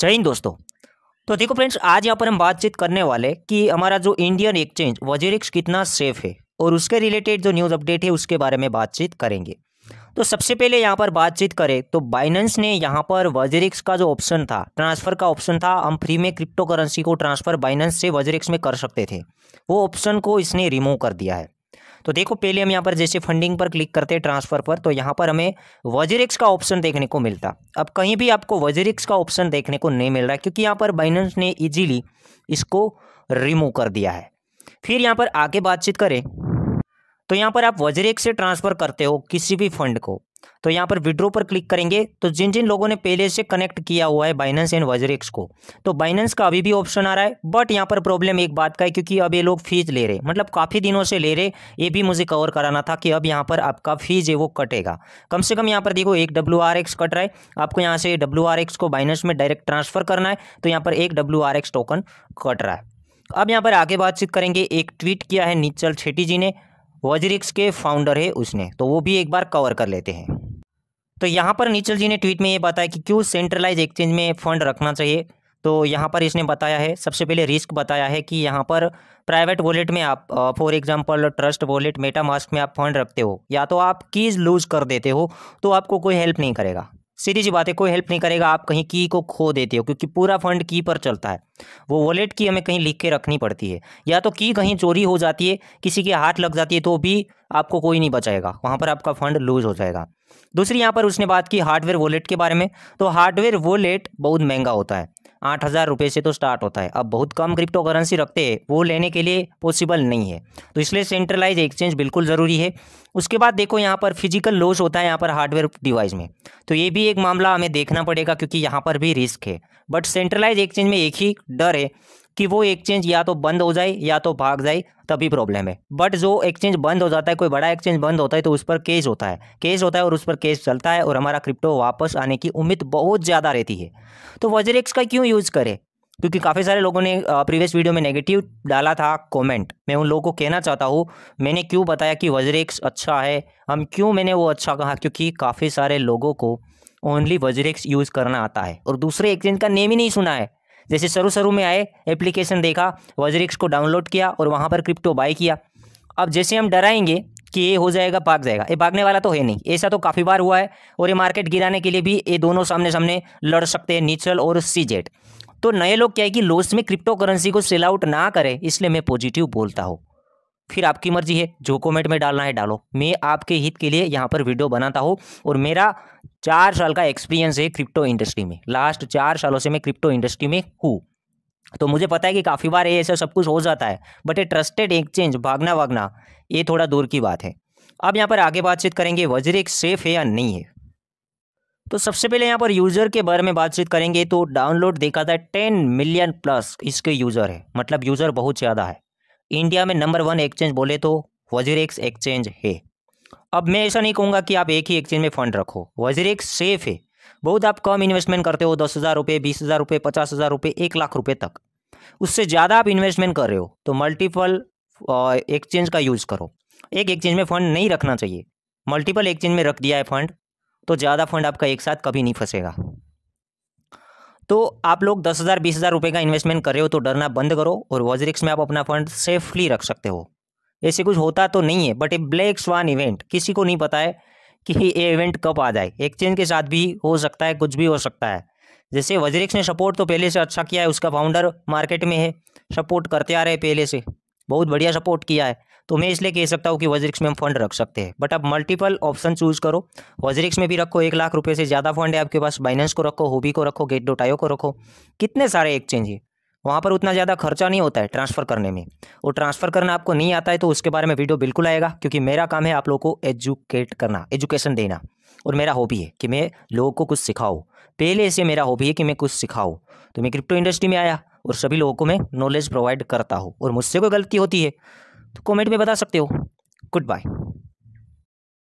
जय हिंद दोस्तों तो देखो फ्रेंड्स आज यहाँ पर हम बातचीत करने वाले कि हमारा जो इंडियन एक्सचेंज वजीरिक्स कितना सेफ है और उसके रिलेटेड जो न्यूज़ अपडेट है उसके बारे में बातचीत करेंगे तो सबसे पहले यहाँ पर बातचीत करें तो बाइनेंस ने यहाँ पर वजरिक्स का जो ऑप्शन था ट्रांसफ़र का ऑप्शन था हम फ्री में क्रिप्टो करेंसी को ट्रांसफ़र बाइनेंस से वजरिक्स में कर सकते थे वो ऑप्शन को इसने रिमूव कर दिया है तो देखो पहले हम यहाँ पर जैसे फंडिंग पर क्लिक करते हैं ट्रांसफर पर तो यहाँ पर हमें वजरिक्स का ऑप्शन देखने को मिलता अब कहीं भी आपको वजरिक्स का ऑप्शन देखने को नहीं मिल रहा क्योंकि यहाँ पर बाइनेंस ने इजीली इसको रिमूव कर दिया है फिर यहाँ पर आगे बातचीत करें तो यहाँ पर आप वजरेक से ट्रांसफ़र करते हो किसी भी फंड को तो यहाँ पर विड्रो पर क्लिक करेंगे तो जिन जिन लोगों ने पहले से कनेक्ट किया हुआ है बाइनेंस एंड वजरेक्स को तो बाइनेंस का अभी भी ऑप्शन आ रहा है बट यहाँ पर प्रॉब्लम एक बात का है क्योंकि अब ये लोग फीस ले रहे मतलब काफ़ी दिनों से ले रहे ये भी मुझे कवर कराना था कि अब यहाँ पर आपका फीस है वो कटेगा कम से कम यहाँ पर देखो एक डब्ल्यू कट रहा है आपको यहाँ से डब्ल्यू को बाइनेंस में डायरेक्ट ट्रांसफर करना है तो यहाँ पर एक डब्ल्यू टोकन कट रहा है अब यहाँ पर आगे बातचीत करेंगे एक ट्वीट किया है निचल छेटी जी ने वजरिक्स के फाउंडर है उसने तो वो भी एक बार कवर कर लेते हैं तो यहाँ पर निचल जी ने ट्वीट में ये बताया कि क्यों सेंट्रलाइज एक्सचेंज में फंड रखना चाहिए तो यहाँ पर इसने बताया है सबसे पहले रिस्क बताया है कि यहाँ पर प्राइवेट वॉलेट में आप for example trust wallet MetaMask में आप फंड रखते हो या तो आप कीज लूज कर देते हो तो आपको कोई हेल्प नहीं करेगा सीधी सी बात है कोई हेल्प नहीं करेगा आप कहीं की को खो देते हो क्योंकि पूरा फंड की पर चलता है वो वॉलेट की हमें कहीं लिख के रखनी पड़ती है या तो की कहीं चोरी हो जाती है किसी के हाथ लग जाती है तो भी आपको कोई नहीं बचाएगा वहाँ पर आपका फंड लूज हो जाएगा दूसरी यहाँ पर उसने बात की हार्डवेयर वॉलेट के बारे में तो हार्डवेयर वॉलेट बहुत महंगा होता है आठ हज़ार रुपये से तो स्टार्ट होता है अब बहुत कम क्रिप्टो करेंसी रखते हैं वो लेने के लिए पॉसिबल नहीं है तो इसलिए सेंट्रलाइज एक्सचेंज बिल्कुल ज़रूरी है उसके बाद देखो यहाँ पर फिजिकल लॉस होता है यहाँ पर हार्डवेयर डिवाइस में तो ये भी एक मामला हमें देखना पड़ेगा क्योंकि यहाँ पर भी रिस्क है बट सेंट्रलाइज एक्सचेंज में एक ही डर है कि वो एक्सचेंज या तो बंद हो जाए या तो भाग जाए तभी प्रॉब्लम है बट जो एक्सचेंज बंद हो जाता है कोई बड़ा एक्सचेंज बंद होता है तो उस पर केस होता है केस होता है और उस पर केस चलता है और हमारा क्रिप्टो वापस आने की उम्मीद बहुत ज़्यादा रहती है तो वजरेक्स का क्यों यूज़ करें क्योंकि काफ़ी सारे लोगों ने प्रीवियस वीडियो में नेगेटिव डाला था कमेंट मैं उन लोगों को कहना चाहता हूँ मैंने क्यों बताया कि वजरेक्स अच्छा है हम क्यों मैंने वो अच्छा कहा क्योंकि काफ़ी सारे लोगों को ओनली वजरेक्स यूज़ करना आता है और दूसरे एक्सचेंज का नेम ही नहीं सुना है जैसे शुरू शुरू में आए एप्लीकेशन देखा वजरिक्स को डाउनलोड किया और वहाँ पर क्रिप्टो बाई किया अब जैसे हम डराएंगे कि ये हो जाएगा भाग जाएगा ये भागने वाला तो है नहीं ऐसा तो काफ़ी बार हुआ है और ये मार्केट गिराने के लिए भी ये दोनों सामने सामने लड़ सकते हैं नीचल और सी जेड तो नए लोग क्या है कि लॉस में क्रिप्टो करेंसी को सेल आउट ना करें इसलिए मैं पॉजिटिव बोलता हूँ फिर आपकी मर्जी है जो कमेंट में डालना है डालो मैं आपके हित के लिए यहाँ पर वीडियो बनाता हूँ और मेरा चार साल का एक्सपीरियंस है क्रिप्टो इंडस्ट्री में लास्ट चार सालों से मैं क्रिप्टो इंडस्ट्री में हूँ तो मुझे पता है कि काफ़ी बार ऐसा सब कुछ हो जाता है बट ए ट्रस्टेड एक्सचेंज भागना वागना ये थोड़ा दूर की बात है अब यहाँ पर आगे बातचीत करेंगे एक सेफ है या नहीं है तो सबसे पहले यहाँ पर यूज़र के बारे में बातचीत करेंगे तो डाउनलोड देखा था टेन मिलियन प्लस इसके यूज़र है मतलब यूज़र बहुत ज़्यादा है इंडिया में नंबर वन एक्सचेंज बोले तो वजरेक्स एक्सचेंज है अब मैं ऐसा नहीं कहूँगा कि आप एक ही एक्सचेंज में फ़ंड रखो वजीर एक सेफ है बहुत आप कम इन्वेस्टमेंट करते हो दस हज़ार रुपये बीस हज़ार रुपये पचास हज़ार रुपये एक लाख रुपये तक उससे ज़्यादा आप इन्वेस्टमेंट कर रहे हो तो मल्टीपल एक्सचेंज का यूज़ करो एक एक्सचेंज में फ़ंड नहीं रखना चाहिए मल्टीपल एक्सचेंज में रख दिया है फ़ंड तो ज़्यादा फंड आपका एक साथ कभी नहीं फंसेगा तो आप लोग दस हज़ार बीस हज़ार रुपये का इन्वेस्टमेंट कर रहे हो तो डरना बंद करो और वजरिक्स में आप अपना फंड सेफली रख सकते हो ऐसे कुछ होता तो नहीं है but a black swan event किसी को नहीं पता है कि ये इवेंट कब आ जाए एक्सचेंज के साथ भी हो सकता है कुछ भी हो सकता है जैसे वजरिक्स ने सपोर्ट तो पहले से अच्छा किया है उसका फाउंडर मार्केट में है सपोर्ट करते आ रहे हैं पहले से बहुत बढ़िया सपोर्ट किया है तो मैं इसलिए कह सकता हूँ कि वजरिक्स में हम फंड रख सकते हैं बट आप मल्टीपल ऑप्शन चूज़ करो वजरिक्स में भी रखो एक लाख रुपये से ज़्यादा फंड है आपके पास बाइनेंस को रखो होबी को रखो गेट डोटाइयो को रखो कितने सारे एक्सचेंज है वहाँ पर उतना ज़्यादा खर्चा नहीं होता है ट्रांसफ़र करने में और ट्रांसफ़र करना आपको नहीं आता है तो उसके बारे में वीडियो बिल्कुल आएगा क्योंकि मेरा काम है आप लोगों को एजुकेट करना एजुकेशन देना और मेरा हॉबी है कि मैं लोगों को कुछ सिखाऊँ पहले से मेरा हॉबी है कि मैं कुछ सिखाऊँ तो मैं क्रिप्टो इंडस्ट्री में आया और सभी लोगों को मैं नॉलेज प्रोवाइड करता हूँ और मुझसे कोई गलती होती है तो कॉमेंट में बता सकते हो गुड बाय